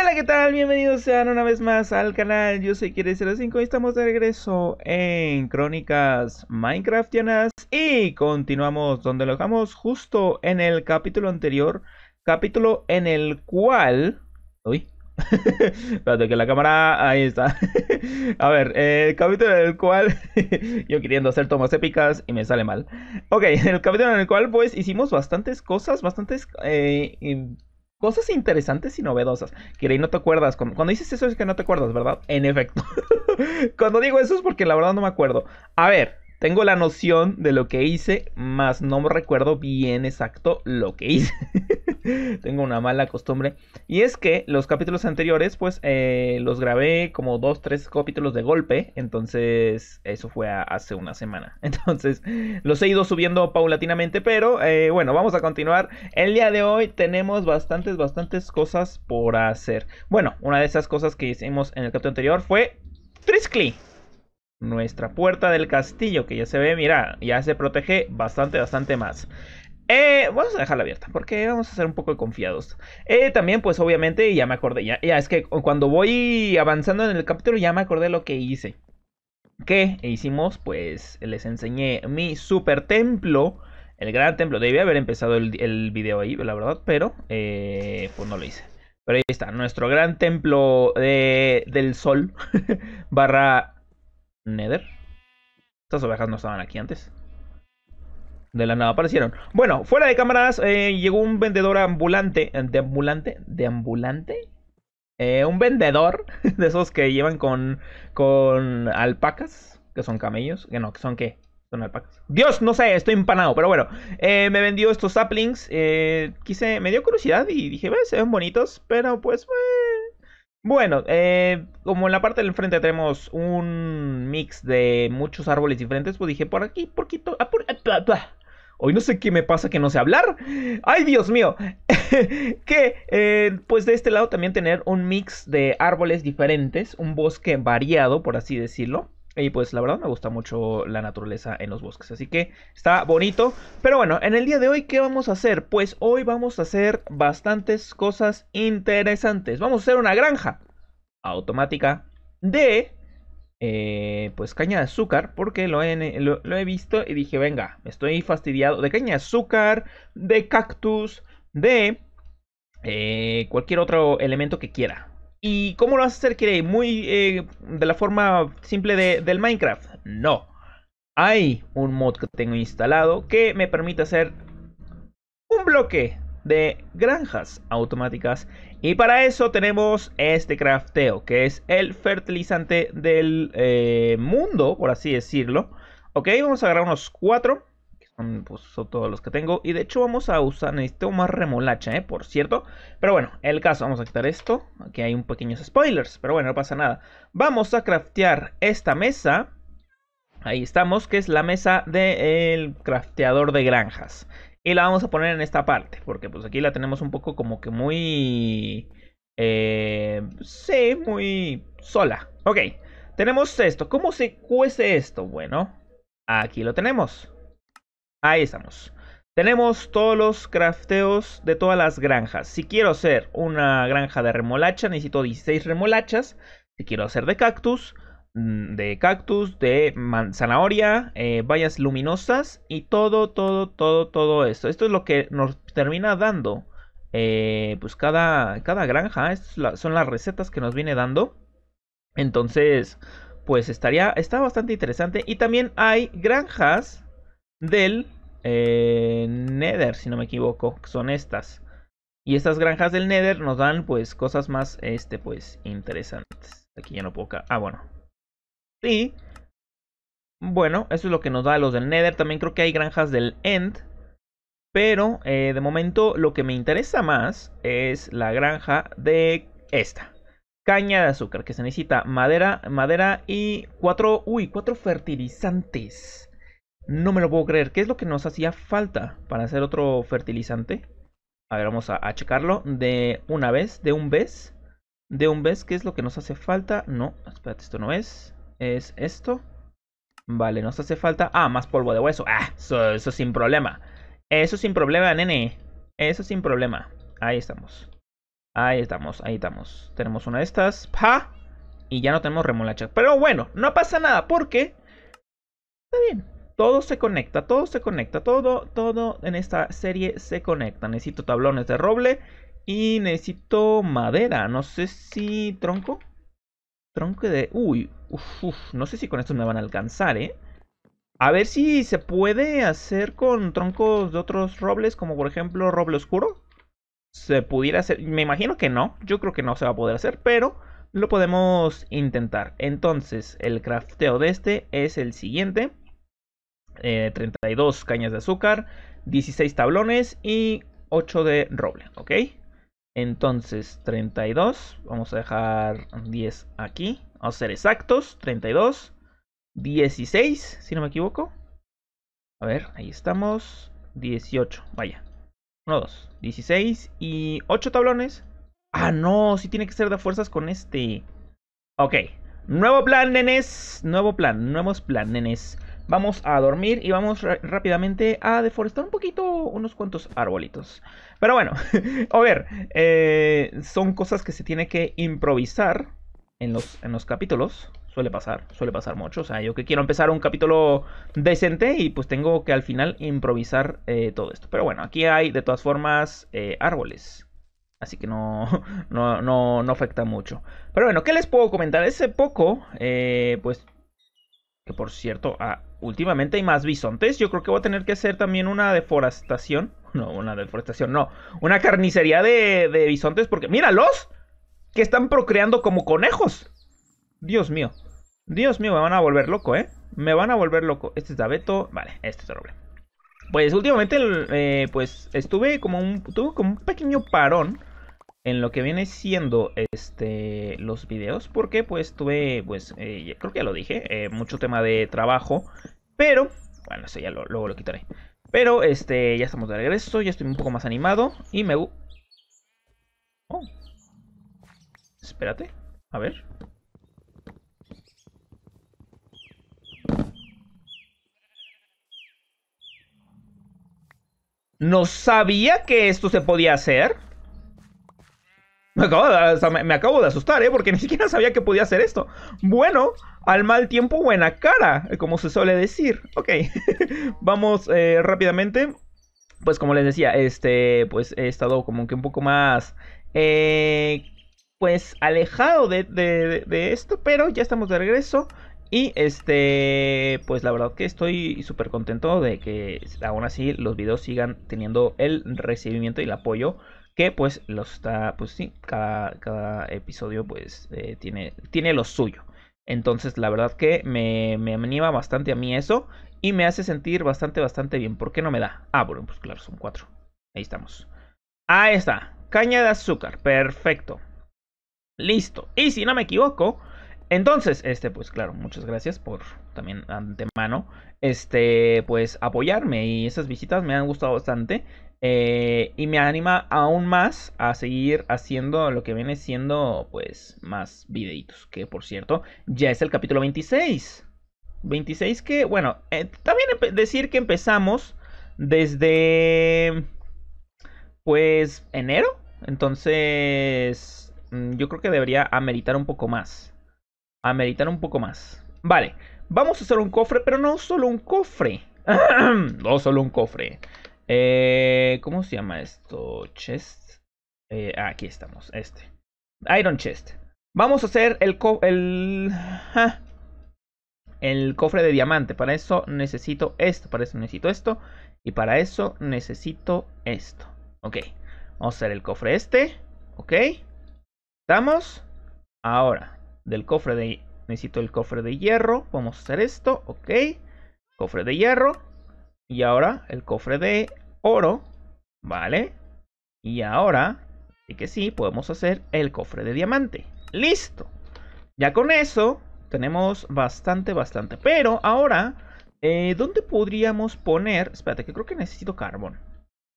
hola, ¿qué tal? Bienvenidos sean una vez más al canal. Yo soy Kire05 y estamos de regreso en Crónicas Minecraftianas. Y continuamos donde lo dejamos justo en el capítulo anterior. Capítulo en el cual... Uy. Espérate que la cámara... Ahí está. A ver, el capítulo en el cual... yo queriendo hacer tomas épicas y me sale mal. Ok, el capítulo en el cual pues hicimos bastantes cosas, bastantes... Eh, Cosas interesantes y novedosas. Kirei, no te acuerdas. cuando, dices eso es que no te acuerdas, ¿verdad? En efecto. cuando digo eso es porque la verdad no me acuerdo. A ver, tengo la noción de lo que hice, más no me recuerdo bien exacto lo que hice. Tengo una mala costumbre. Y es que los capítulos anteriores, pues eh, los grabé como dos, tres capítulos de golpe. Entonces, eso fue hace una semana. Entonces, los he ido subiendo paulatinamente. Pero eh, bueno, vamos a continuar. El día de hoy tenemos bastantes, bastantes cosas por hacer. Bueno, una de esas cosas que hicimos en el capítulo anterior fue Triscli nuestra puerta del castillo, que ya se ve, mira, ya se protege bastante, bastante más. Eh, vamos a dejarla abierta porque vamos a ser un poco confiados. Eh, también, pues obviamente, ya me acordé, ya, es que cuando voy avanzando en el capítulo ya me acordé lo que hice. ¿Qué hicimos? Pues les enseñé mi super templo, el gran templo. Debía haber empezado el, el video ahí, la verdad, pero eh, pues no lo hice. Pero ahí está, nuestro gran templo del sol barra Nether. Estas ovejas no estaban aquí antes. De la nada aparecieron. Bueno, fuera de cámaras eh, llegó un vendedor ambulante. Eh, ¿De ambulante? ¿De ambulante? Eh, un vendedor de esos que llevan con, con alpacas, que son camellos. Que no, que son qué? Son alpacas. Dios, no sé, estoy empanado, pero bueno. me vendió estos saplings. quise, me dio curiosidad y dije, ve, se ven bonitos, pero pues, bueno bueno, eh, como en la parte del enfrente tenemos un mix de muchos árboles diferentes, pues dije, por aquí, ah, por aquí, ah, Hoy no sé qué me pasa que no sé hablar. ¡Ay, Dios mío! que, eh, pues de este lado también tener un mix de árboles diferentes, un bosque variado, por así decirlo. Y pues la verdad me gusta mucho la naturaleza en los bosques. Así que está bonito. Pero bueno, en el día de hoy, ¿qué vamos a hacer? Pues hoy vamos a hacer bastantes cosas interesantes. Vamos a hacer una granja automática de eh, pues caña de azúcar. Porque lo he, visto y dije, venga, estoy fastidiado. De caña de azúcar, de cactus, de eh, cualquier otro elemento que quiera. ¿Y cómo lo vas a hacer, Kirei? Muy eh, de la forma simple de, del Minecraft. No. Hay un mod que tengo instalado que me permite hacer un bloque de granjas automáticas. Y para eso tenemos este crafteo, que es el fertilizante del eh, mundo, por así decirlo. Ok, vamos a agarrar unos cuatro pues son todos los que tengo. Y de hecho vamos a usar, necesito más remolacha, ¿eh? Por cierto. Pero bueno, el caso, vamos a quitar esto. Aquí hay un pequeños spoilers, pero bueno, no pasa nada. Vamos a craftear esta mesa. Ahí estamos, que es la mesa del crafteador de granjas. Y la vamos a poner en esta parte, porque pues aquí la tenemos un poco como que muy... Eh, sí, muy sola. Ok, tenemos esto. ¿Cómo se cuece esto? Bueno, aquí lo tenemos. Ahí estamos. Tenemos todos los crafteos de todas las granjas. Si quiero hacer una granja de remolacha, necesito 16 remolachas. Si quiero hacer de cactus, mm, de cactus, de zanahoria, eh, vallas luminosas y todo, todo, todo, todo esto. Esto es lo que nos termina dando eh, pues cada, cada granja. son las recetas que nos viene dando. Entonces, pues estaría, está bastante interesante. Y también hay granjas del eh, Nether, si no me equivoco, son estas. Y estas granjas del Nether nos dan pues cosas más este pues interesantes. Aquí ya no puedo... Ah, bueno. Y bueno, eso es lo que nos da los del Nether. También creo que hay granjas del End. Pero eh, de momento lo que me interesa más es la granja de esta. Caña de azúcar, que se necesita madera, madera y cuatro, uy, cuatro fertilizantes. No me lo puedo creer. ¿Qué es lo que nos hacía falta para hacer otro fertilizante? A ver, vamos a, checarlo de una vez, de un vez. De un vez, ¿qué es lo que nos hace falta? No, espérate, esto no es. Es esto. Vale, nos hace falta... Ah, más polvo de hueso. Ah, eso, eso sin problema. Eso sin problema, nene. Eso sin problema. Ahí estamos. Ahí estamos, ahí estamos. Tenemos una de estas. ¡Pa! Y ya no tenemos remolachas. Pero bueno, no pasa nada porque... Está bien, todo se conecta, todo se conecta, todo, todo en esta serie se conecta. Necesito tablones de roble y necesito madera. No sé si tronco. Tronco de... Uy, uf, no sé si con esto me van a alcanzar, ¿eh? A ver si se puede hacer con troncos de otros robles, como por ejemplo roble oscuro. Se pudiera hacer... Me imagino que no. Yo creo que no se va a poder hacer, pero lo podemos intentar. Entonces, el crafteo de este es el siguiente. 32 eh, cañas de azúcar, 16 tablones y 8 de roble, ¿ok? Entonces, 32, vamos a dejar 10 aquí, vamos a ser exactos, 32, 16, si no me equivoco. A ver, ahí estamos, 18, vaya, 1, 2, 16 y 8 tablones. Ah, no, si tiene que ser de fuerzas con este. Ok, nuevo plan, nenes, nuevo plan, nuevos plan, nenes. Vamos a dormir y vamos rápidamente a deforestar un poquito unos cuantos arbolitos. Pero bueno, a ver, eh, son cosas que se tiene que improvisar en los, en los capítulos. Suele pasar, suele pasar mucho. O sea, yo que quiero empezar un capítulo decente y pues tengo que al final improvisar eh, todo esto. Pero bueno, aquí hay de todas formas eh, árboles. Así que no, no, afecta mucho. Pero bueno, ¿qué les puedo comentar? Ese poco, pues que por cierto, ah, últimamente hay más bisontes. Yo creo que voy a tener que hacer también una deforestación. No, una deforestación, no. Una carnicería de, bisontes porque... ¡Míralos! Que están procreando como conejos. Dios mío. Dios mío, me van a volver loco, ¿eh? Me van a volver loco. Este es abeto, Vale, este es problema. Pues últimamente, eh, pues estuve como un... Tuve como un pequeño parón en lo que viene siendo este los videos porque pues tuve pues eh, creo que ya lo dije eh, mucho tema de trabajo pero bueno eso ya lo, luego lo quitaré pero este ya estamos de regreso ya estoy un poco más animado y me oh. espérate a ver no sabía que esto se podía hacer me acabo, de, me, acabo, de, asustar, ¿eh? Porque ni siquiera sabía que podía hacer esto. Bueno, al mal tiempo, buena cara, como se suele decir. Ok, vamos eh, rápidamente. Pues como les decía, este, pues he estado como que un poco más, eh, pues alejado de, de esto, pero ya estamos de regreso. Y este, pues la verdad que estoy súper contento de que aún así los videos sigan teniendo el recibimiento y el apoyo que pues los está, pues sí, cada, cada episodio pues eh, tiene, tiene lo suyo. Entonces la verdad que me, me anima bastante a mí eso y me hace sentir bastante, bastante bien. ¿Por qué no me da? Ah, bueno, pues claro, son cuatro. Ahí estamos. Ahí está, caña de azúcar, perfecto. Listo. Y si no me equivoco, entonces, este, pues claro, muchas gracias por también antemano, este, pues apoyarme y esas visitas me han gustado bastante eh, y me anima aún más a seguir haciendo lo que viene siendo, pues, más videitos, que por cierto, ya es el capítulo 26. 26 que, bueno, eh, también decir que empezamos desde, pues, enero, entonces, mm, yo creo que debería ameritar un poco más a meditar un poco más. Vale, vamos a hacer un cofre, pero no solo un cofre. no solo un cofre. Eh, ¿Cómo se llama esto? Chest. Eh, aquí estamos, este. Iron Chest. Vamos a hacer el, el, el cofre de diamante. Para eso necesito esto, para eso necesito esto. Y para eso necesito esto. Ok, vamos a hacer el cofre este. Ok, estamos. Ahora, del cofre de... Necesito el cofre de hierro. Vamos a hacer esto. Ok. Cofre de hierro. Y ahora el cofre de oro. Vale. Y ahora, sí que sí, podemos hacer el cofre de diamante. ¡Listo! Ya con eso tenemos bastante, bastante. Pero ahora, eh, ¿dónde podríamos poner? Espérate, que creo que necesito carbón.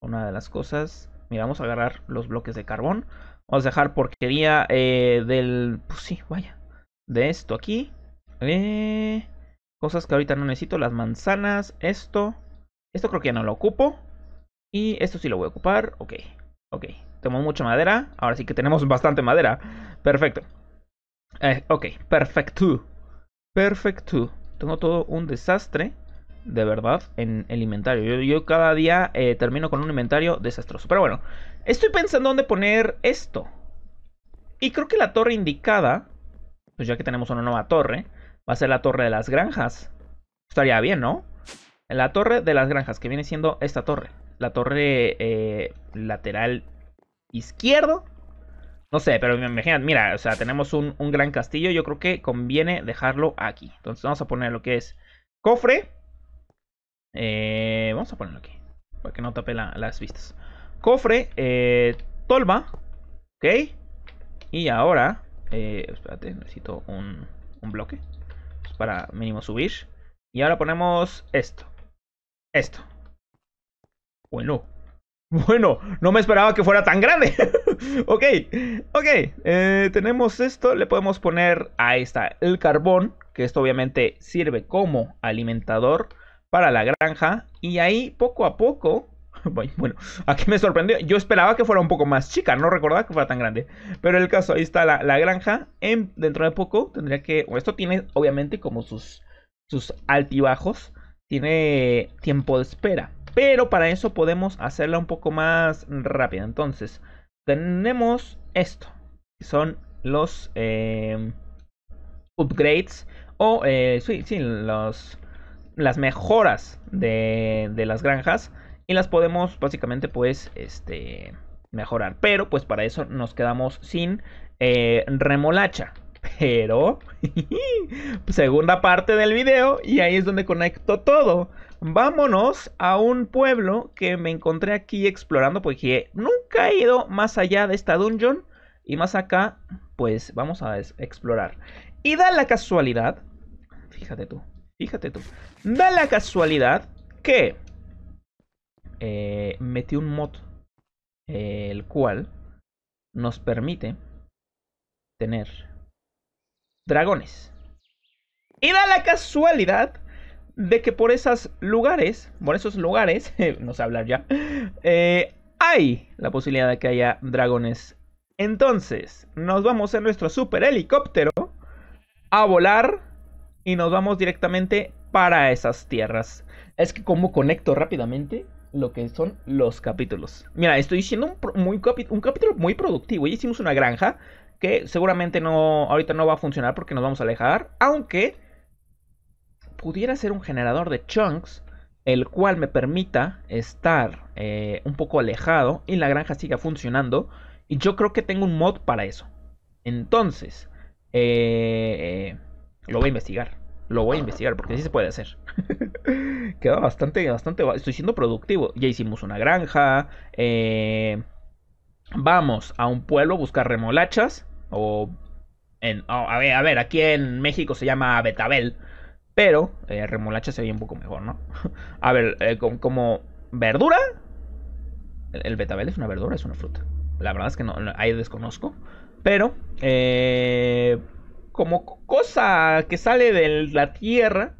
Una de las cosas... Mira, vamos a agarrar los bloques de carbón. Vamos a dejar porquería eh, del... Pues sí, vaya de esto aquí. Eh, cosas que ahorita no necesito, las manzanas, esto. Esto creo que ya no lo ocupo. Y esto sí lo voy a ocupar. Ok, ok. Tomo mucha madera. Ahora sí que tenemos bastante madera. Perfecto. Eh, ok, perfecto. Perfecto. Tengo todo un desastre, de verdad, en el inventario. Yo, cada día eh, termino con un inventario desastroso. Pero bueno, estoy pensando dónde poner esto. Y creo que la torre indicada pues ya que tenemos una nueva torre, va a ser la torre de las granjas. Estaría bien, ¿no? La torre de las granjas, que viene siendo esta torre. La torre eh, lateral izquierdo. No sé, pero me imaginan, mira, o sea, tenemos un, gran castillo. Yo creo que conviene dejarlo aquí. Entonces vamos a poner lo que es cofre. Eh, vamos a ponerlo aquí, para que no tape las vistas. Cofre, eh, tolva, ok. Y ahora eh, espérate, necesito un, bloque. Pues, para mínimo subir. Y ahora ponemos esto. Esto. Bueno. Bueno, no me esperaba que fuera tan grande. ok, ok. Eh, tenemos esto. Le podemos poner, ahí está, el carbón. Que esto obviamente sirve como alimentador para la granja. Y ahí poco a poco bueno, aquí me sorprendió. Yo esperaba que fuera un poco más chica, no recordaba que fuera tan grande. Pero el caso, ahí está la, granja. Em, dentro de poco tendría que. Esto tiene, obviamente, como sus, sus altibajos. Tiene tiempo de espera. Pero para eso podemos hacerla un poco más rápida. Entonces, tenemos esto. son los em, upgrades. O, eh, sí, sí, los, las mejoras de, de las granjas y las podemos básicamente pues este, mejorar. Pero pues para eso nos quedamos sin eh, remolacha. Pero, segunda parte del video y ahí es donde conecto todo. Vámonos a un pueblo que me encontré aquí explorando porque nunca he ido más allá de esta dungeon y más acá, pues vamos a explorar. Y da la casualidad, fíjate tú, fíjate tú, da la casualidad que eh, metí un mod eh, el cual nos permite tener dragones. Y da la casualidad de que por esos lugares, por esos lugares, no sé hablar ya, eh, hay la posibilidad de que haya dragones. Entonces, nos vamos en nuestro super helicóptero a volar y nos vamos directamente para esas tierras. Es que como conecto rápidamente, lo que son los capítulos. Mira, estoy diciendo un, capítulo muy productivo. Ya hicimos una granja que seguramente no ahorita no va a funcionar porque nos vamos a alejar, aunque pudiera ser un generador de chunks el cual me permita estar eh, un poco alejado y la granja siga funcionando. Y yo creo que tengo un mod para eso. Entonces, eh, lo voy a investigar. Lo voy a investigar porque sí se puede hacer. Queda bastante, bastante. Estoy siendo productivo. Ya hicimos una granja. Eh, vamos a un pueblo a buscar remolachas. O. En, a, ver, a ver, aquí en México se llama Betabel. Pero Remolachas remolacha se ve un poco mejor, ¿no? a ver, eh, como, verdura. El, betabel es una verdura, es una fruta. La verdad es que no, no ahí desconozco. Pero. Eh como cosa que sale de la tierra.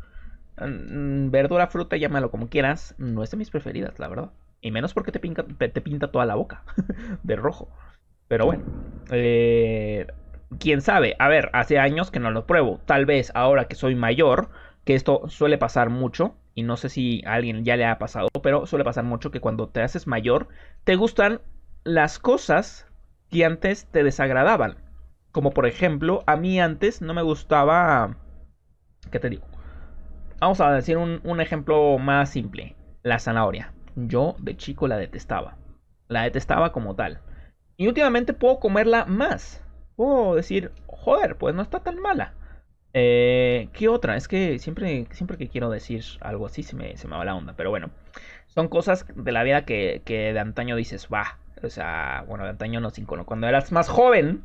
Mm, mm, verdura, fruta, llámalo como quieras. No es de mis preferidas, la verdad. Y menos porque te pinta, te pinta toda la boca de rojo. Pero bueno. Eh, quién sabe. A ver, hace años que no lo pruebo. Tal vez ahora que soy mayor, que esto suele pasar mucho. Y no sé si a alguien ya le ha pasado, pero suele pasar mucho que cuando te haces mayor, te gustan las cosas que antes te desagradaban. Como por ejemplo, a mí antes no me gustaba... ¿Qué te digo? Vamos a decir un, ejemplo más simple. La zanahoria. Yo de chico la detestaba. La detestaba como tal. Y últimamente puedo comerla más. Puedo decir, joder, pues no está tan mala. Eh, ¿Qué otra? Es que siempre, siempre que quiero decir algo así se me, se me va la onda. Pero bueno, son cosas de la vida que, que de antaño dices, va. O sea, bueno, de antaño no, no cuando eras más joven,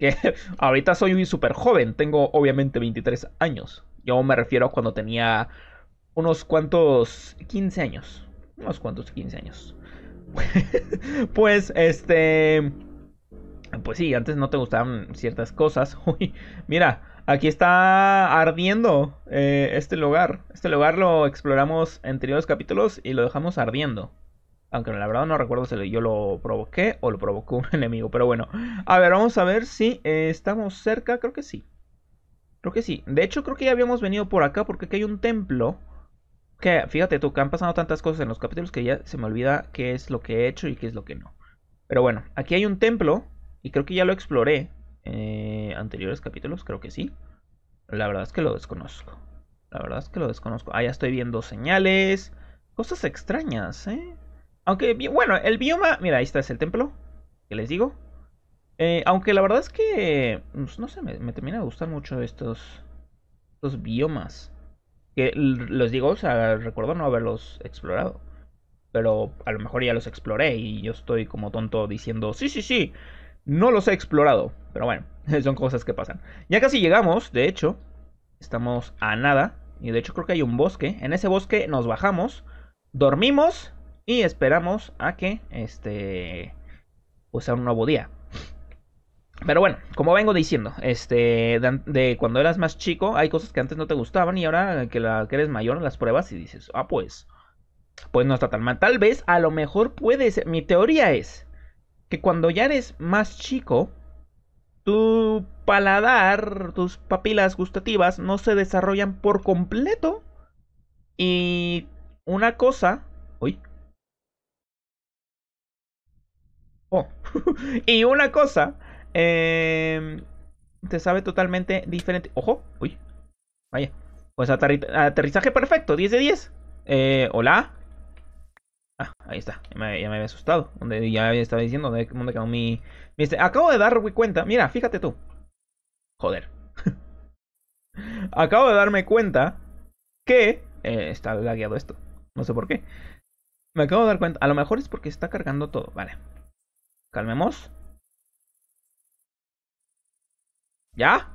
que ahorita soy súper joven, tengo obviamente 23 años. Yo me refiero a cuando tenía unos cuantos 15 años. Unos cuantos 15 años. pues este... Pues sí, antes no te gustaban ciertas cosas. mira, aquí está ardiendo eh, este lugar. Este lugar lo exploramos en anteriores capítulos y lo dejamos ardiendo. Aunque la verdad no recuerdo si yo lo provoqué o lo provocó un enemigo. Pero bueno, a ver, vamos a ver si eh, estamos cerca. Creo que sí. Creo que sí. De hecho, creo que ya habíamos venido por acá porque aquí hay un templo. Que, fíjate tú, que han pasado tantas cosas en los capítulos que ya se me olvida qué es lo que he hecho y qué es lo que no. Pero bueno, aquí hay un templo y creo que ya lo exploré eh, anteriores capítulos, creo que sí. La verdad es que lo desconozco. La verdad es que lo desconozco. Ah, ya estoy viendo señales. Cosas extrañas, ¿eh? Aunque, bueno, el bioma... Mira, ahí está, es el templo. Que les digo. Eh, aunque la verdad es que... Pues, no sé, me, termina de gustar mucho estos... Estos biomas. Que los digo, o sea, recuerdo no haberlos explorado. Pero a lo mejor ya los exploré y yo estoy como tonto diciendo... Sí, sí, sí. No los he explorado. Pero bueno, son cosas que pasan. Ya casi llegamos, de hecho. Estamos a nada. Y de hecho creo que hay un bosque. En ese bosque nos bajamos. Dormimos y esperamos a que este pues sea un nuevo día. Pero bueno, como vengo diciendo, este de, cuando eras más chico hay cosas que antes no te gustaban y ahora que, la, eres mayor las pruebas y dices, ah pues, pues no está tan mal. Tal vez, a lo mejor puede mi teoría es que cuando ya eres más chico, tu paladar, tus papilas gustativas no se desarrollan por completo y una cosa, uy, Oh. y una cosa, Te em, sabe totalmente diferente. Ojo, uy, vaya. Pues aterrizaje perfecto, 10 de 10. Eh, hola. Ah, ahí está, ya me, había asustado. Donde ya estaba diciendo dónde, quedó mi, este, Acabo de darme cuenta, mira, fíjate tú. Joder. Acabo de darme cuenta que eh, está lagueado esto. No sé por qué. Me acabo de dar cuenta. A lo mejor es porque está cargando todo. Vale. Calmemos. ¿Ya?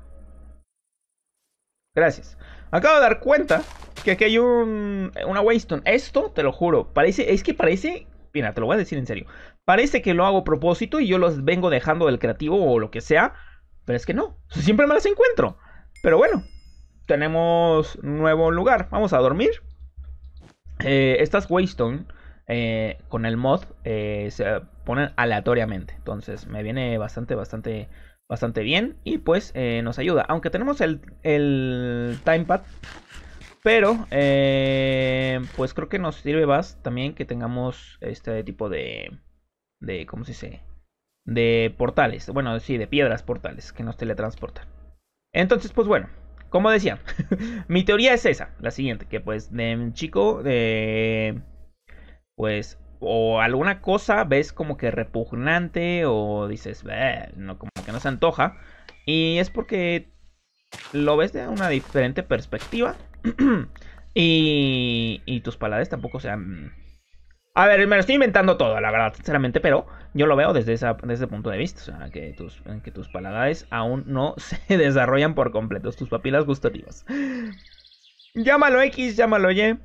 Gracias. Acabo de dar cuenta que aquí hay un, una Waystone. Esto, te lo juro, parece, es que parece... Mira, te lo voy a decir en serio. Parece que lo hago a propósito y yo los vengo dejando del creativo o lo que sea. Pero es que no. Siempre me las encuentro. Pero bueno, tenemos nuevo lugar. Vamos a dormir. Eh, estas Waystone eh, con el mod eh, ponen aleatoriamente. Entonces me viene bastante, bastante, bastante bien. Y pues eh, nos ayuda. Aunque tenemos el, el timepad. Pero eh, pues creo que nos sirve más también que tengamos este tipo de... de ¿Cómo se dice? De portales. Bueno, sí, de piedras portales que nos teletransportan. Entonces, pues bueno. Como decía, mi teoría es esa, la siguiente, que pues de chico, de, eh, pues o alguna cosa ves como que repugnante o dices, no, como que no se antoja. Y es porque lo ves de una diferente perspectiva y, y tus paladares tampoco sean... A ver, me lo estoy inventando todo, la verdad, sinceramente, pero yo lo veo desde, esa, ese punto de vista. O sea, que tus, que tus paladares aún no se desarrollan por completo, tus papilas gustativas. Llámalo X, llámalo Y.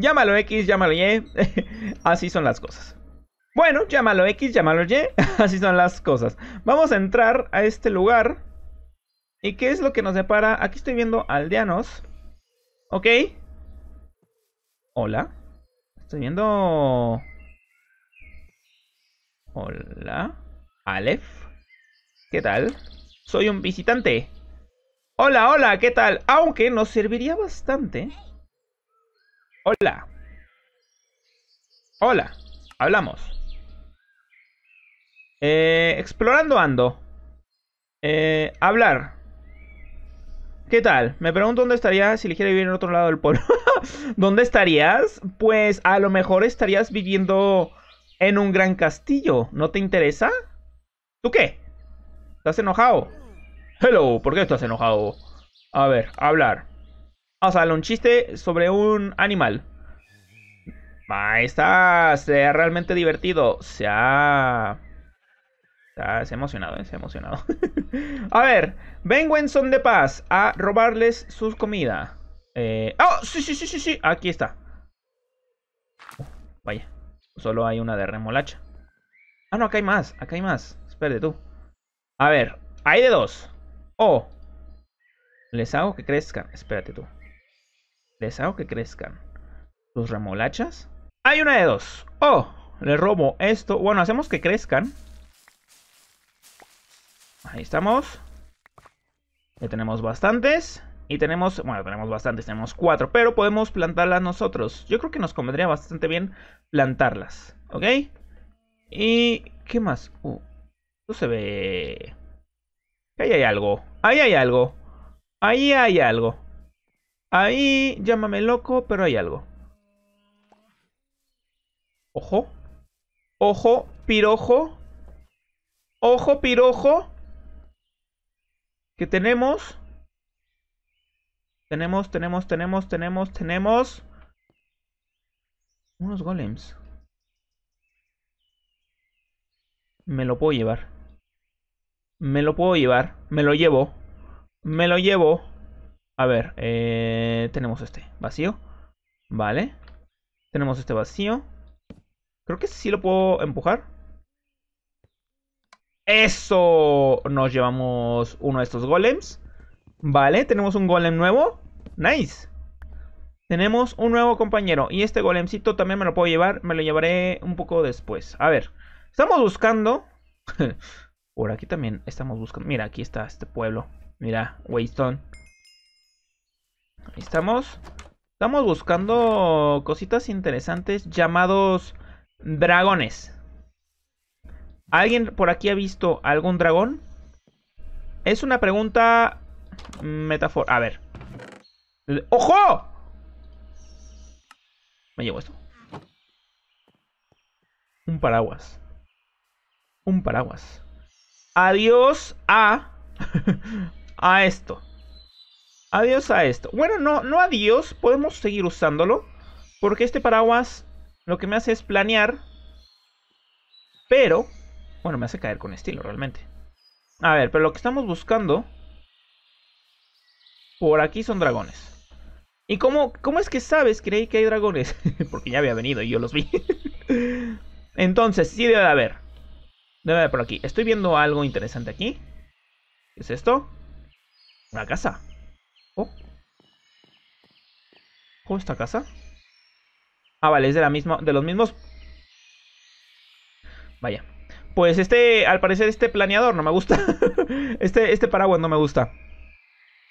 Llámalo X, llámalo Y. Así son las cosas. Bueno, llámalo X, llámalo Y. Así son las cosas. Vamos a entrar a este lugar. ¿Y qué es lo que nos depara? Aquí estoy viendo aldeanos. Ok. Hola. Estoy viendo... Hola. Aleph. ¿Qué tal? Soy un visitante. Hola, hola, ¿qué tal? Aunque nos serviría bastante Hola. Hola. Hablamos. Eh, explorando ando. Eh, hablar. ¿Qué tal? Me pregunto dónde estarías si eligiera vivir en otro lado del pueblo. ¿Dónde estarías? Pues a lo mejor estarías viviendo en un gran castillo. ¿No te interesa? ¿Tú qué? ¿Estás enojado? Hello, ¿por qué estás enojado? A ver, hablar. Vamos a un chiste sobre un animal. Ahí está, Se ha realmente divertido. Se ha... Se ha, emocionado, eh, se ha emocionado. a ver, vengo en son de paz a robarles sus comida. Eh, ah, Sí, sí, sí, sí, sí. Aquí está. vaya. Solo hay una de remolacha. Ah, no, acá hay más. Acá hay más. Espérate tú. A ver, hay de dos. oh, les hago que crezcan. Espérate tú. Les hago que crezcan. ¿Sus remolachas? Hay una de dos. Oh, le robo esto. Bueno, hacemos que crezcan. Ahí estamos. Ya tenemos bastantes. Y tenemos, bueno, tenemos bastantes, tenemos cuatro. Pero podemos plantarlas nosotros. Yo creo que nos convendría bastante bien plantarlas. ¿Ok? ¿Y qué más? Uh, esto se ve... Ahí hay algo. Ahí hay algo. Ahí hay algo. Ahí, llámame loco, pero hay algo. Ojo. Ojo, pirojo. Ojo, pirojo. Que tenemos. Tenemos, tenemos, tenemos, tenemos, tenemos. Unos golems. Me lo puedo llevar. Me lo puedo llevar. Me lo llevo. Me lo llevo. A ver, eh, tenemos este vacío. Vale. Tenemos este vacío. Creo que este sí lo puedo empujar. ¡Eso! Nos llevamos uno de estos golems. Vale, tenemos un golem nuevo. ¡Nice! Tenemos un nuevo compañero. Y este golemcito también me lo puedo llevar. Me lo llevaré un poco después. A ver. Estamos buscando. Por aquí también estamos buscando. Mira, aquí está este pueblo. Mira, Waystone. Estamos, estamos buscando cositas interesantes llamados dragones. ¿Alguien por aquí ha visto algún dragón? Es una pregunta metáfora. A ver. ¡Ojo! Me llevo esto. Un paraguas. Un paraguas. Adiós a... a esto. Adiós a esto. Bueno, no, no adiós. Podemos seguir usándolo. Porque este paraguas lo que me hace es planear. Pero... Bueno, me hace caer con estilo realmente. A ver, pero lo que estamos buscando... Por aquí son dragones. ¿Y cómo, cómo es que sabes? que hay dragones. Porque ya había venido y yo los vi. Entonces, sí debe de haber. Debe de haber por aquí. Estoy viendo algo interesante aquí. ¿Qué es esto? Una casa. esta casa? Ah, vale, es de, la misma, de los mismos... Vaya. Pues este, al parecer este planeador no me gusta. este, este paraguas no me gusta.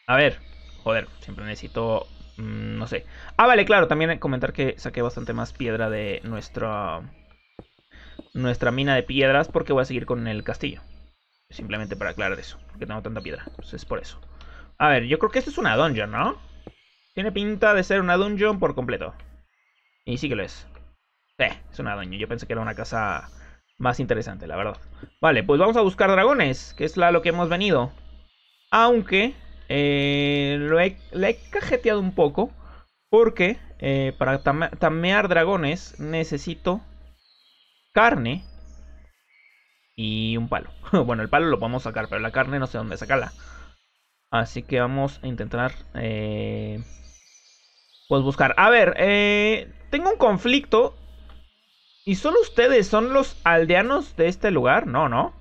A ver, joder, siempre necesito... Mm, no sé. Ah, vale, claro, también comentar que saqué bastante más piedra de nuestra... Nuestra mina de piedras porque voy a seguir con el castillo. Simplemente para aclarar eso, porque tengo tanta piedra. Entonces pues es por eso. A ver, yo creo que esto es una dungeon, ¿no? Tiene pinta de ser una dungeon por completo. Y sí que lo es. Eh, es una dungeon. Yo pensé que era una casa más interesante, la verdad. Vale, pues vamos a buscar dragones, que es la, lo que hemos venido. Aunque eh, lo he, he cajeteado un poco, porque eh, para tamear dragones necesito carne y un palo. bueno, el palo lo podemos sacar, pero la carne no sé dónde sacarla. Así que vamos a intentar eh, pues buscar. A ver, eh, tengo un conflicto. ¿Y solo ustedes son los aldeanos de este lugar? No, no.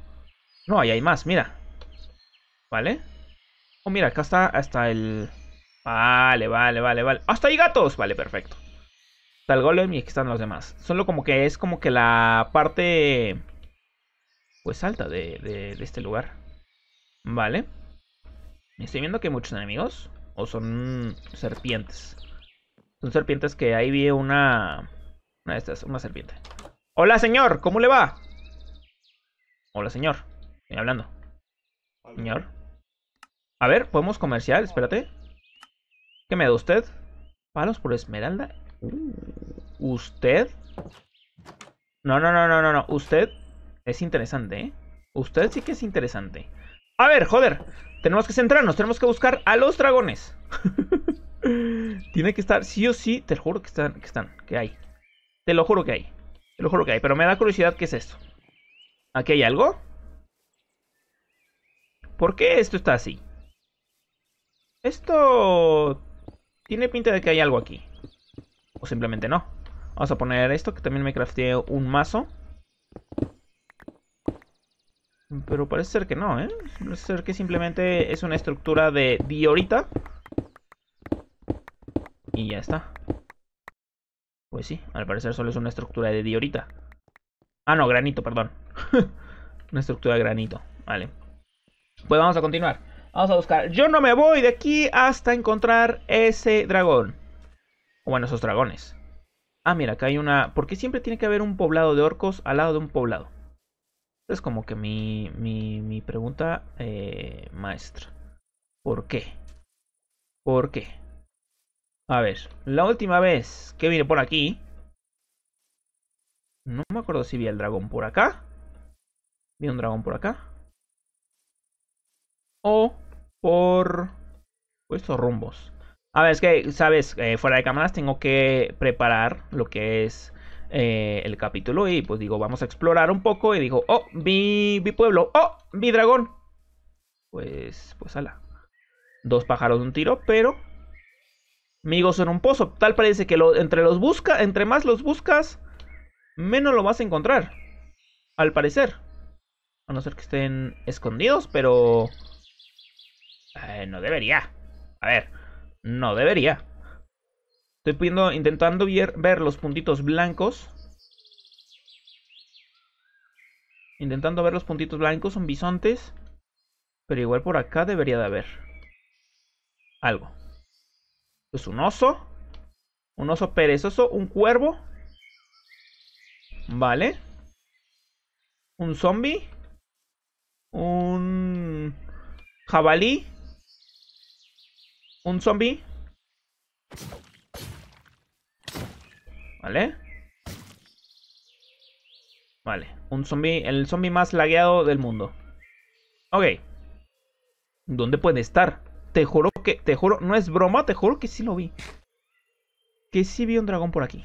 No, ahí hay más, mira. ¿Vale? Oh, mira, acá está hasta el... Vale, vale, vale, vale. ¡Hasta hay gatos! Vale, perfecto. Está el golem y aquí están los demás. Solo como que es como que la parte... Pues alta de, de este lugar. Vale. Estoy viendo que hay muchos enemigos. O son serpientes. Son serpientes que ahí vi una... Una de estas, una serpiente. Hola, señor, ¿cómo le va? Hola, señor. Estoy hablando. Señor. A ver, podemos comercial, espérate. ¿Qué me da usted? ¿Palos por esmeralda? ¿Usted? No, no, no, no, no, no. Usted es interesante, ¿eh? Usted sí que es interesante. A ver, joder. Tenemos que centrarnos, tenemos que buscar a los dragones. Tiene que estar, sí o sí, te lo juro que están, que están, que hay. Te lo juro que hay. Te lo juro que hay, pero me da curiosidad qué es esto. ¿Aquí hay algo? ¿Por qué esto está así? Esto... Tiene pinta de que hay algo aquí. O simplemente no. Vamos a poner esto, que también me crafteé un mazo. Pero parece ser que no, ¿eh? Parece ser que simplemente es una estructura de diorita. Y ya está. Pues sí, al parecer solo es una estructura de diorita. Ah, no, granito, perdón. una estructura de granito. Vale. Pues vamos a continuar. Vamos a buscar. Yo no me voy de aquí hasta encontrar ese dragón. O bueno, esos dragones. Ah, mira, acá hay una... ¿Por qué siempre tiene que haber un poblado de orcos al lado de un poblado? Es como que mi, mi, pregunta, eh, maestra. ¿Por qué? ¿Por qué? A ver, la última vez que vine por aquí... No me acuerdo si vi el dragón por acá. Vi un dragón por acá. O por... estos rumbos. A ver, es que, ¿sabes? Eh, fuera de cámaras tengo que preparar lo que es eh, el capítulo. Y pues digo, vamos a explorar un poco. Y digo, oh, vi, vi pueblo. Oh, vi dragón. Pues, pues ala. Dos pájaros de un tiro, pero Amigos en un pozo. Tal parece que lo, entre los busca, entre más los buscas, menos lo vas a encontrar. Al parecer. A no ser que estén escondidos, pero... Eh, no debería. A ver, no debería. Estoy pidiendo, intentando ver, ver los puntitos blancos. Intentando ver los puntitos blancos, son bisontes. Pero igual por acá debería de haber algo. Es pues un oso. Un oso perezoso. Un cuervo. Vale. Un zombie. Un jabalí. Un zombie. Vale. Vale. Un zombie. El zombie más lagueado del mundo. Ok. ¿Dónde puede estar? Te juro que, te juro, no es broma, te juro que sí lo vi. Que sí vi un dragón por aquí.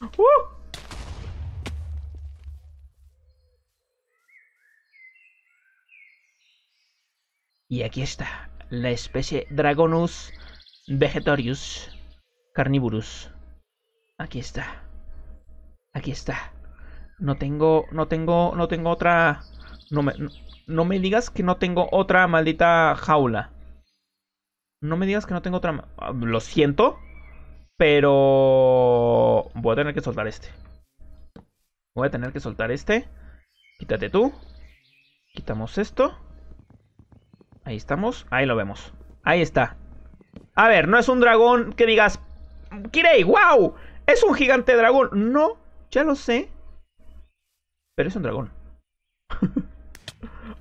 ¡Uh! Y aquí está, la especie Dragonus Vegetarius. Carnívorus. Aquí está. Aquí está. No tengo, no tengo, no tengo otra... No me, no me digas que no tengo otra maldita jaula. No me digas que no tengo otra... Ah, lo siento. Pero... Voy a tener que soltar este. Voy a tener que soltar este. Quítate tú. Quitamos esto. Ahí estamos. Ahí lo vemos. Ahí está. A ver, no es un dragón que digas Kirei, wow, es un gigante dragón. No, ya lo sé. Pero es un dragón.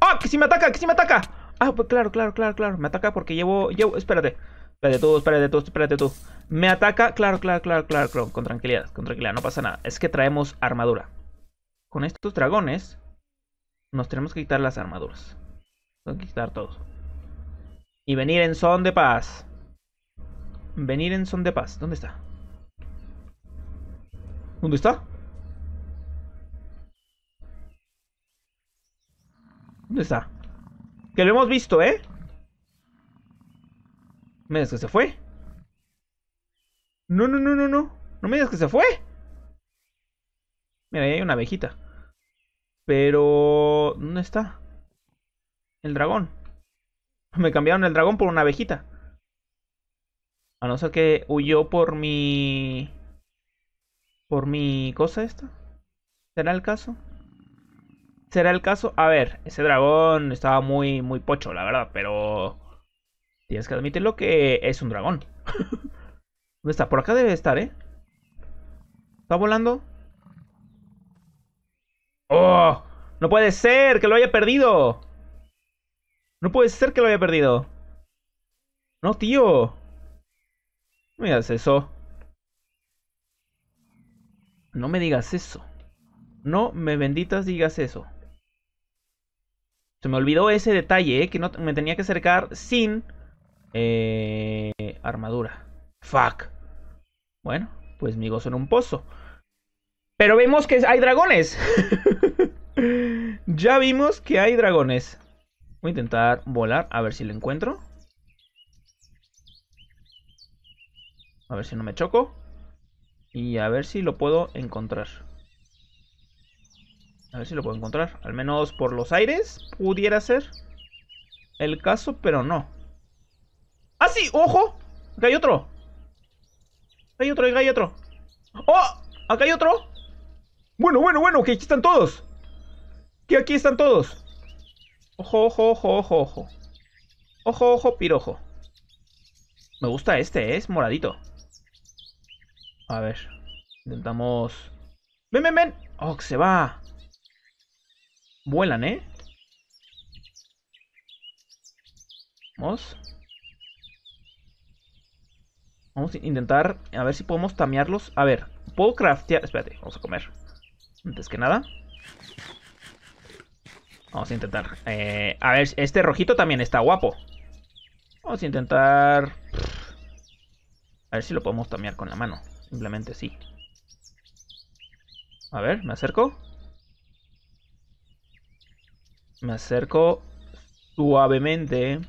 ¡Ah! ¡Oh, ¡Que si me ataca! ¡Que si me ataca! Ah, pues claro, claro, claro, claro. Me ataca porque llevo. Espérate. Espérate tú, espérate tú, espérate tú. Me ataca. Claro, claro, claro, claro, claro. Con tranquilidad, con tranquilidad. No pasa nada. Es que traemos armadura. Con estos dragones. Nos tenemos que quitar las armaduras. Tengo que quitar todo. Y venir en son de paz. Venir en son de paz. ¿Dónde está? ¿Dónde está? ¿Dónde está? Que lo hemos visto, ¿eh? ¿Me digas que se fue? No, no, no, no, no. No me digas que se fue. Mira, ahí hay una abejita. Pero... ¿Dónde está? El dragón. Me cambiaron el dragón por una abejita. A no ser que huyó por mi... Por mi cosa esta. ¿Será el caso? ¿Será el caso? A ver, ese dragón estaba muy, muy pocho, la verdad, pero... Tienes que admitirlo que es un dragón. ¿Dónde está? Por acá debe estar, ¿eh? ¿Está volando? ¡Oh! ¡No puede ser que lo haya perdido! ¡No puede ser que lo haya perdido! ¡No, tío! No me digas eso. No me digas eso. No me benditas digas eso. Se me olvidó ese detalle, eh, que no me tenía que acercar sin eh, armadura. Fuck. Bueno, pues mi gozo en un pozo. Pero vemos que hay dragones. ya vimos que hay dragones. Voy a intentar volar a ver si lo encuentro. A ver si no me choco. Y a ver si lo puedo encontrar. A ver si lo puedo encontrar. Al menos por los aires pudiera ser el caso, pero no. ¡Ah, sí! ¡Ojo! Acá hay otro. hay otro, ¡Ahí hay otro. ¡Oh! Acá hay otro. Bueno, bueno, bueno, que aquí están todos. Que aquí están todos. Ojo, ojo, ojo, ojo, ojo. Ojo, ojo, pirojo. Me gusta este, ¿eh? es moradito. A ver. Intentamos... ¡Ven, ven, ven! ¡Oh, que se va! Vuelan, ¿eh? Vamos. Vamos a intentar... A ver si podemos tamearlos. A ver. Puedo craftear... Espérate, vamos a comer. Antes que nada. Vamos a intentar. Eh, a ver, este rojito también está guapo. Vamos a intentar... A ver si lo podemos tamear con la mano. Simplemente sí. A ver, me acerco. Me acerco suavemente.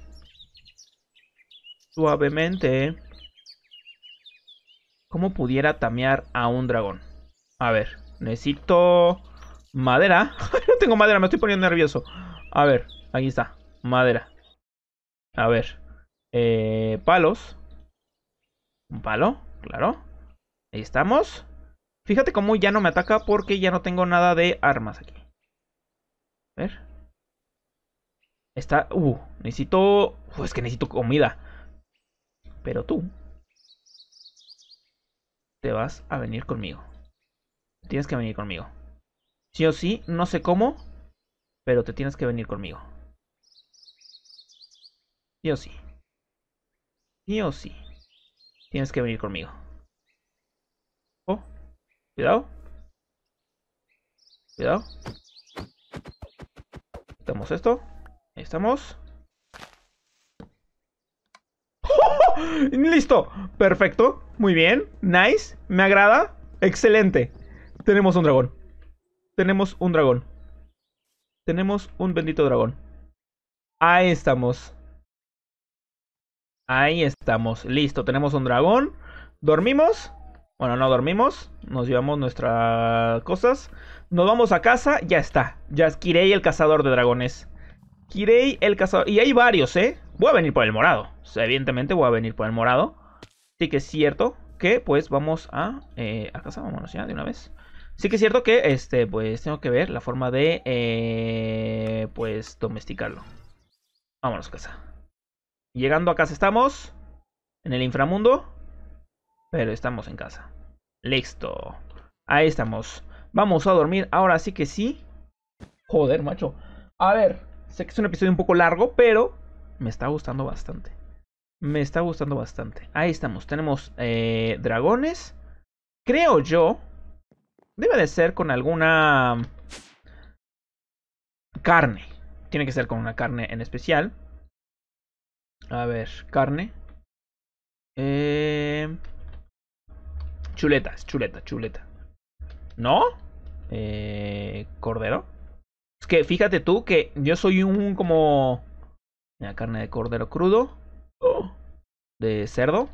Suavemente. ¿Cómo pudiera tamear a un dragón? A ver, necesito madera. no tengo madera, me estoy poniendo nervioso. A ver, aquí está. Madera. A ver. Eh, palos. Un palo, claro. Ahí estamos. Fíjate cómo ya no me ataca porque ya no tengo nada de armas aquí. A ver. Está... Uh, necesito... pues es que necesito comida. Pero tú... Te vas a venir conmigo. Tienes que venir conmigo. Sí o sí, no sé cómo, pero te tienes que venir conmigo. Sí o sí. Sí o sí. Tienes que venir conmigo. Cuidado. Cuidado. Quitamos esto. Ahí estamos. Listo. Perfecto. Muy bien. Nice. Me agrada. Excelente. Tenemos un dragón. Tenemos un dragón. Tenemos un bendito dragón. Ahí estamos. Ahí estamos. Listo. Tenemos un dragón. Dormimos. Bueno, no dormimos, nos llevamos nuestras cosas, nos vamos a casa, ya está. Ya es Kirei el cazador de dragones. Kirei el cazador. Y hay varios, ¿eh? Voy a venir por el morado. evidentemente voy a venir por el morado. Sí que es cierto que, pues, vamos a, eh, a casa. Vámonos ya de una vez. Sí que es cierto que, este, pues, tengo que ver la forma de, eh, pues, domesticarlo. Vámonos a casa. Llegando a casa estamos. En el inframundo. Pero estamos en casa. Listo. Ahí estamos. Vamos a dormir. Ahora sí que sí. Joder, macho. A ver, sé que es un episodio un poco largo, pero me está gustando bastante. Me está gustando bastante. Ahí estamos. Tenemos eh, dragones. Creo yo. Debe de ser con alguna carne. Tiene que ser con una carne en especial. A ver, carne. Eh... Chuleta, chuleta, chuleta. ¿No? Eh, ¿Cordero? Es que fíjate tú que yo soy un como... Mira, carne de cordero crudo. de cerdo.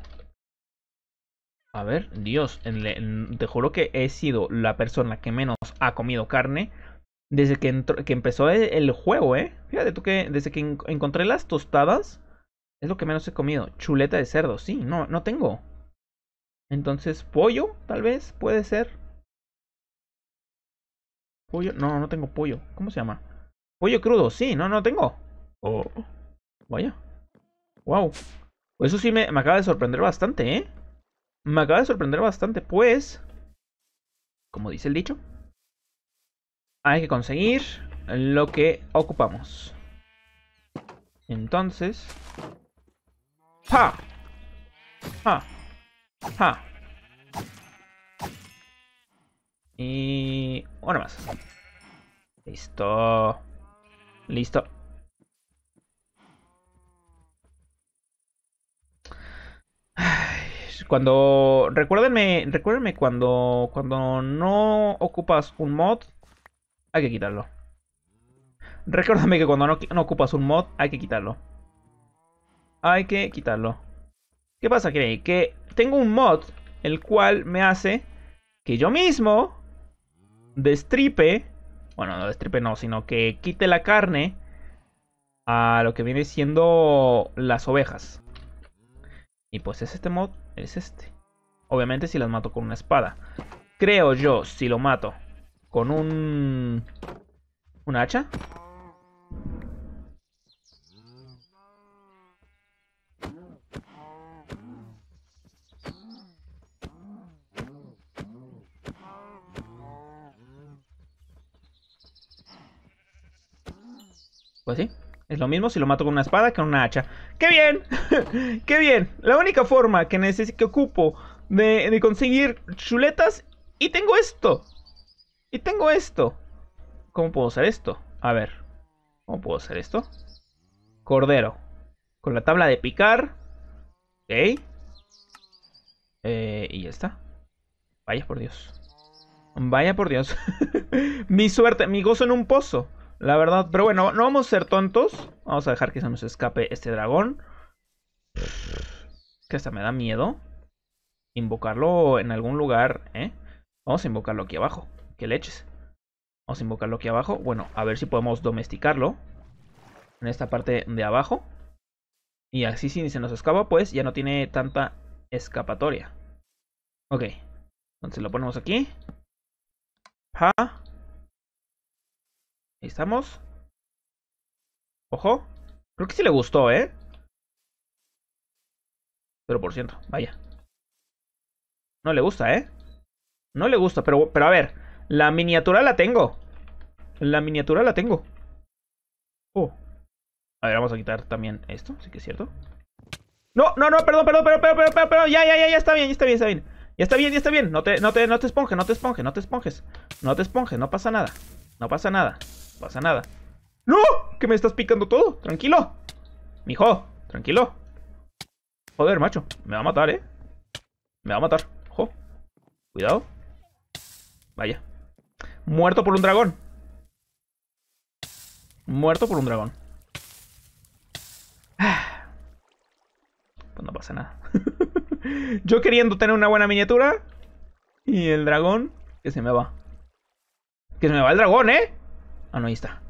A ver, Dios, te juro que he sido la persona que menos ha comido carne desde que, empezó el, juego, ¿eh? Fíjate tú que desde que encontré las tostadas es lo que menos he comido. Chuleta de cerdo, sí, no, no tengo. Entonces, pollo, tal vez, puede ser. Pollo, no, no tengo pollo. ¿Cómo se llama? Pollo crudo, sí, no, no tengo. Oh, vaya. Wow. Eso sí me, me acaba de sorprender bastante, ¿eh? Me acaba de sorprender bastante, pues. Como dice el dicho. Hay que conseguir lo que ocupamos. Entonces. ¡Ja! ¡Ja! Y... Una más. Listo. Listo. Cuando... Recuérdenme, recuérdenme cuando, cuando no ocupas un mod, hay que quitarlo. Recuérdame que cuando no, ocupas un mod, hay que quitarlo. Hay que quitarlo. ¿Qué pasa, Craig? Que tengo un mod el cual me hace que yo mismo destripe, bueno, no destripe no, sino que quite la carne a lo que viene siendo las ovejas. Y pues es este mod, es este. Obviamente si las mato con una espada. Creo yo, si lo mato con un... ¿Un hacha? Así, pues es lo mismo si lo mato con una espada que con una hacha. ¡Qué bien! ¡Qué bien! La única forma que necesito que ocupo de, conseguir chuletas... ¡Y tengo esto! ¡Y tengo esto! ¿Cómo puedo hacer esto? A ver. ¿Cómo puedo hacer esto? Cordero. Con la tabla de picar. Ok. Eh, y ya está. Vaya por Dios. Vaya por Dios. mi suerte, mi gozo en un pozo. La verdad, pero bueno, no vamos a ser tontos. Vamos a dejar que se nos escape este dragón. Que hasta me da miedo. Invocarlo en algún lugar, ¿eh? Vamos a invocarlo aquí abajo. Que leches. Vamos a invocarlo aquí abajo. Bueno, a ver si podemos domesticarlo. En esta parte de abajo. Y así si se nos escapa, pues ya no tiene tanta escapatoria. Ok. Entonces lo ponemos aquí. Ja. Ahí estamos. Ojo. Creo que sí le gustó, ¿eh? 0%, vaya. No le gusta, ¿eh? No le gusta, pero, pero a ver. La miniatura la tengo. La miniatura la tengo. Oh. A ver, vamos a quitar también esto, sí que es cierto. No, no, no, perdón, perdón, pero pero Ya, ya, ya, ya está bien, ya está bien, está bien. Ya está bien, ya está bien. No te, no no te no te esponjes, no te esponjes. No te esponjes, no pasa nada. No pasa nada pasa nada. ¡No! ¡Que me estás picando todo! ¡Tranquilo! ¡Mijo! ¡Tranquilo! Joder, macho. Me va a matar, ¿eh? Me va a matar. ¡Ojo! Cuidado. Vaya. Muerto por un dragón. Muerto por un dragón. Pues no pasa nada. Yo queriendo tener una buena miniatura. Y el dragón. Que se me va. Que se me va el dragón, ¿eh? Ah, no, ahí está.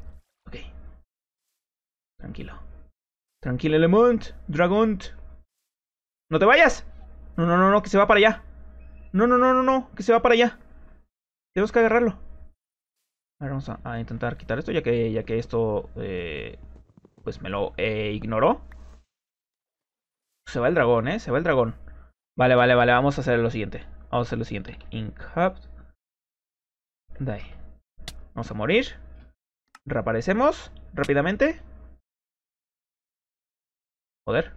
Ok. Tranquilo. Tranquilo, Elemont. Dragont. ¡No te vayas! No, no, no, no, que se va para allá. No, no, no, no, no, que se va para allá. Tenemos que agarrarlo. A ver, vamos a, intentar quitar esto, ya que, ya que esto, eh, pues me lo eh, ignoró. Se va el dragón, ¿eh? Se va el dragón. Vale, vale, vale, vamos a hacer lo siguiente. Vamos a hacer lo siguiente. Incapt. Vamos a morir. Reaparecemos rápidamente. Joder.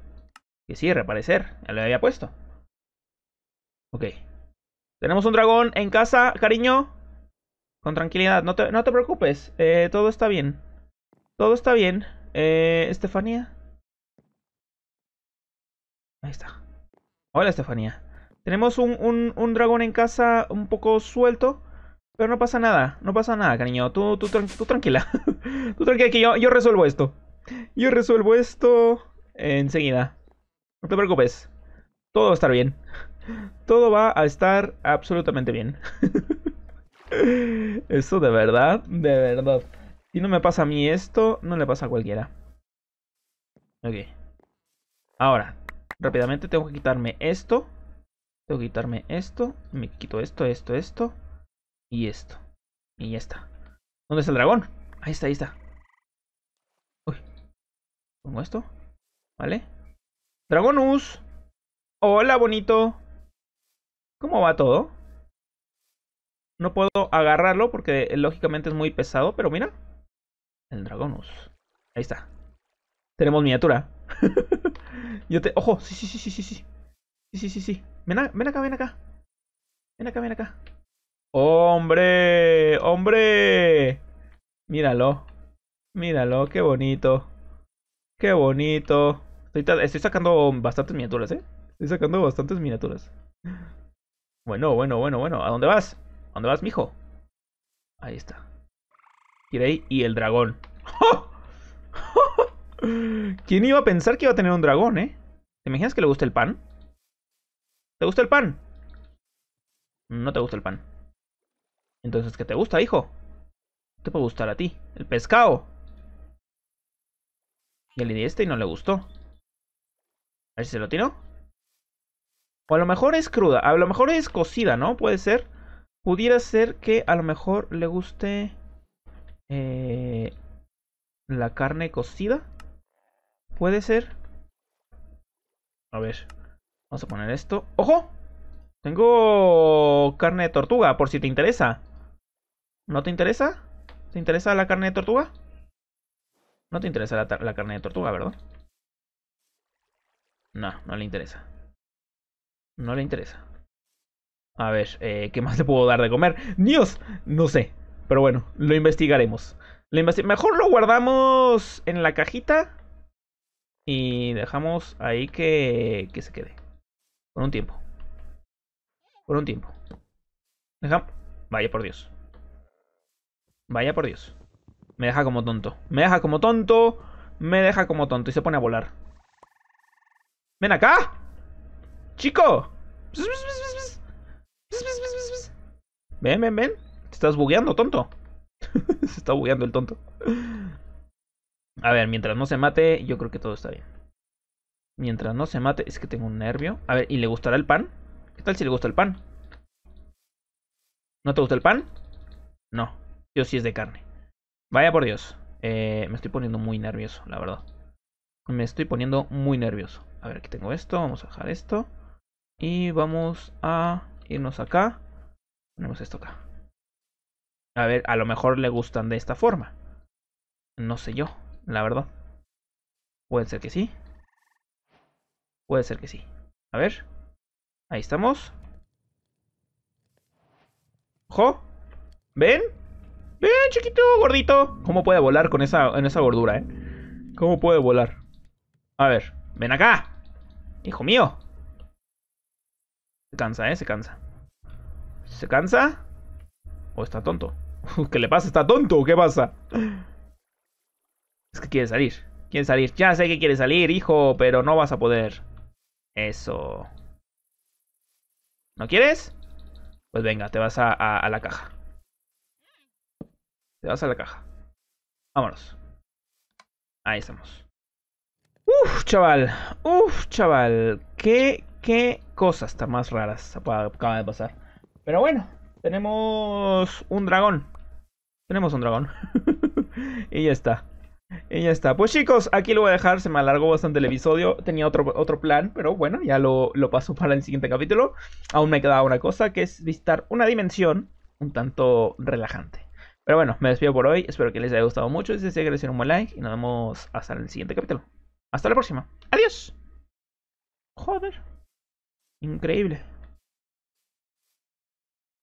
Que sí, reaparecer. Ya le había puesto. Ok. Tenemos un dragón en casa, cariño. Con tranquilidad, no te, preocupes. Eh, todo está bien. Todo está bien. Eh, Estefanía. Ahí está. Hola, Estefanía. Tenemos un dragón en casa un poco suelto. Pero no pasa nada, no pasa nada, cariño. Tú, tranquila. tú tranquila que yo, yo resuelvo esto. Yo resuelvo esto enseguida. No te preocupes. Todo va a estar bien. Todo va a estar absolutamente bien. Eso de verdad, de verdad. Si no me pasa a mí esto, no le pasa a cualquiera. Ok. Ahora, rápidamente tengo que quitarme esto. Tengo que quitarme esto. Me quito esto, esto, esto. Y esto. Y ya está. ¿Dónde está el dragón? Ahí está, ahí está. Uy. Pongo esto. ¿Vale? Dragonus. Hola, bonito. ¿Cómo va todo? No puedo agarrarlo porque eh, lógicamente es muy pesado, pero mira. El Dragonus. Ahí está. Tenemos miniatura. Yo te... Ojo, sí, sí, sí, sí, sí, sí. Sí, sí, sí, sí. ven acá, ven acá. Ven acá, ven acá. ¡Hombre! ¡Hombre! Míralo. Míralo, qué bonito. Qué bonito. Estoy, sacando bastantes miniaturas, ¿eh? Estoy sacando bastantes miniaturas. Bueno, bueno, bueno, bueno. ¿A dónde vas? ¿A dónde vas, mijo? Ahí está. y el dragón. ¿Quién iba a pensar que iba a tener un dragón, eh? ¿Te imaginas que le gusta el pan? ¿Te gusta el pan? No te gusta el pan. Entonces, ¿qué te gusta, hijo? te puede gustar a ti? El pescado. Y le di este y no le gustó. A ver si se lo tiró. O a lo mejor es cruda. A lo mejor es cocida, ¿no? Puede ser. Pudiera ser que a lo mejor le guste... Eh, la carne cocida. Puede ser. A ver. Vamos a poner esto. ¡Ojo! Tengo carne de tortuga, por si te interesa. ¿No te interesa? ¿Te interesa la carne de tortuga? No te interesa la, carne de tortuga, ¿verdad? No, no le interesa. No le interesa. A ver, eh, ¿qué más le puedo dar de comer? ¡Dios! No sé. Pero bueno, lo investigaremos. Mejor lo guardamos en la cajita. Y dejamos ahí que, que se quede. Por un tiempo. Por un tiempo. Dejamos. Vaya por Dios. Vaya por Dios. Me deja como tonto. Me deja como tonto. Me deja como tonto. Y se pone a volar. ¡Ven acá! ¡Chico! Ven, ven, ven. Te estás bugueando, tonto. se está bugueando el tonto. A ver, mientras no se mate, yo creo que todo está bien. Mientras no se mate, es que tengo un nervio. A ver, ¿y le gustará el pan? ¿Qué tal si le gusta el pan? ¿No te gusta el pan? No. Yo sí es de carne. Vaya por Dios. Eh, me estoy poniendo muy nervioso, la verdad. Me estoy poniendo muy nervioso. A ver, aquí tengo esto. Vamos a dejar esto. Y vamos a irnos acá. Ponemos esto acá. A ver, a lo mejor le gustan de esta forma. No sé yo, la verdad. Puede ser que sí. Puede ser que sí. A ver. Ahí estamos. ¡Jo! ¿Ven? Ven, eh, chiquito, gordito. ¿Cómo puede volar con esa, en esa gordura, eh? ¿Cómo puede volar? A ver, ven acá. Hijo mío. Se cansa, eh, se cansa. ¿Se cansa? ¿O está tonto? ¿Qué le pasa? ¿Está tonto? ¿Qué pasa? Es que quiere salir. Quiere salir. Ya sé que quiere salir, hijo, pero no vas a poder. Eso. ¿No quieres? Pues venga, te vas a la caja. Te vas a la caja. Vámonos. Ahí estamos. Uf, chaval. Uf, chaval. Qué, qué cosas tan más raras acaba de pasar. Pero bueno, tenemos un dragón. Tenemos un dragón. y ya está. Y ya está. Pues chicos, aquí lo voy a dejar. Se me alargó bastante el episodio. Tenía otro, otro plan, pero bueno, ya lo, lo paso para el siguiente capítulo. Aún me quedaba una cosa, que es visitar una dimensión un tanto relajante. Pero bueno, me despido por hoy. Espero que les haya gustado mucho. Si les agradecer un buen like y nos vemos hasta el siguiente capítulo. Hasta la próxima. Adiós. Joder. Increíble.